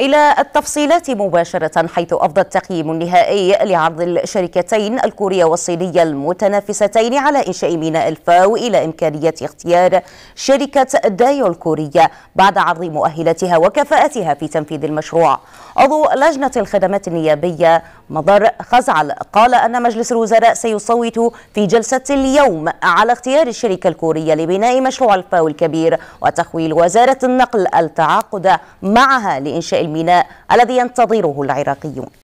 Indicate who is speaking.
Speaker 1: إلى التفصيلات مباشرة حيث أفضى التقييم النهائي لعرض الشركتين الكورية والصينية المتنافستين على إنشاء ميناء الفاو إلى إمكانية اختيار شركة دايو الكورية بعد عرض مؤهلاتها وكفاءتها في تنفيذ المشروع عضو لجنة الخدمات النيابية مضر خزعل قال أن مجلس الوزراء سيصوت في جلسة اليوم على اختيار الشركة الكورية لبناء مشروع الفاو الكبير وتخويل وزارة النقل التعاقد معها لإنشاء الميناء الذي ينتظره العراقيون